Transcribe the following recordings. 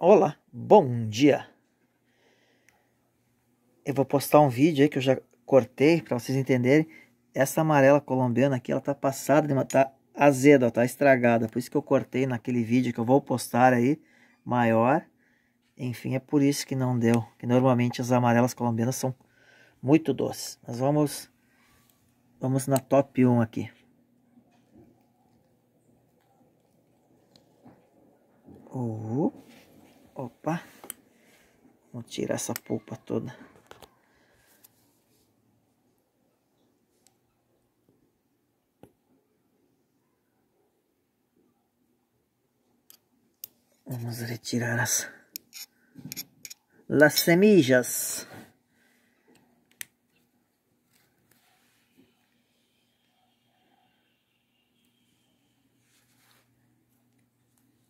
Olá, bom dia. Eu vou postar um vídeo aí que eu já cortei para vocês entenderem. Essa amarela colombiana aqui, ela tá passada, ela tá azeda, ó, tá estragada. Por isso que eu cortei naquele vídeo que eu vou postar aí, maior. Enfim, é por isso que não deu. Que normalmente as amarelas colombianas são muito doces. Mas vamos, vamos na top 1 aqui. Opa. Uh. Opa. Vamos tirar essa polpa toda. Vamos retirar as las semillas.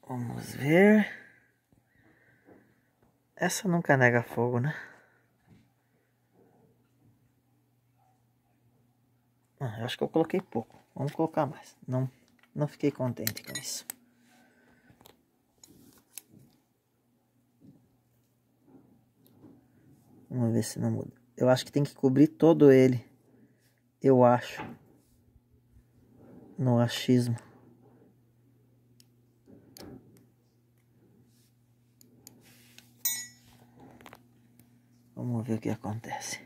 Vamos ver. Essa nunca nega fogo, né? Ah, eu acho que eu coloquei pouco. Vamos colocar mais. Não, não fiquei contente com isso. Vamos ver se não muda. Eu acho que tem que cobrir todo ele. Eu acho. No achismo. Vamos ver o que acontece.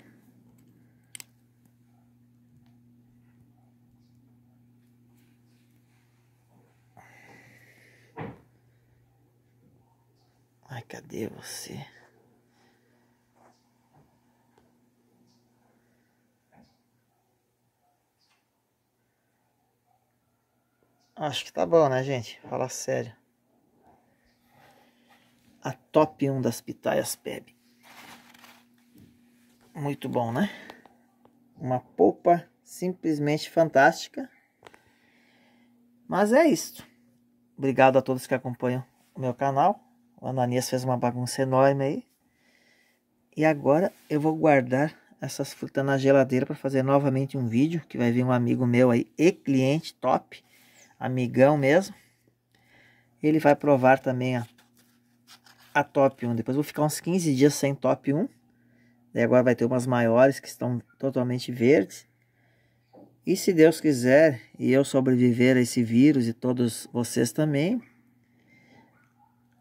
Ai, cadê você? Acho que tá bom, né, gente? Fala sério. A top 1 das pitaias Pebe muito bom, né? Uma polpa simplesmente fantástica. Mas é isso. Obrigado a todos que acompanham o meu canal. O Ananias fez uma bagunça enorme aí. E agora eu vou guardar essas frutas na geladeira para fazer novamente um vídeo. Que vai vir um amigo meu aí, e cliente top, amigão mesmo. Ele vai provar também a, a top 1. Depois vou ficar uns 15 dias sem top 1 Daí agora vai ter umas maiores que estão totalmente verdes. E se Deus quiser e eu sobreviver a esse vírus e todos vocês também,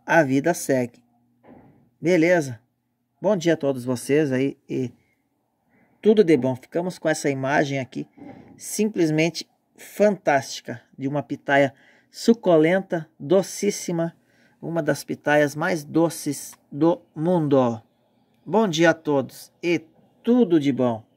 a vida segue. Beleza? Bom dia a todos vocês aí e tudo de bom. Ficamos com essa imagem aqui, simplesmente fantástica, de uma pitaia suculenta, docíssima, uma das pitaias mais doces do mundo. Bom dia a todos e tudo de bom.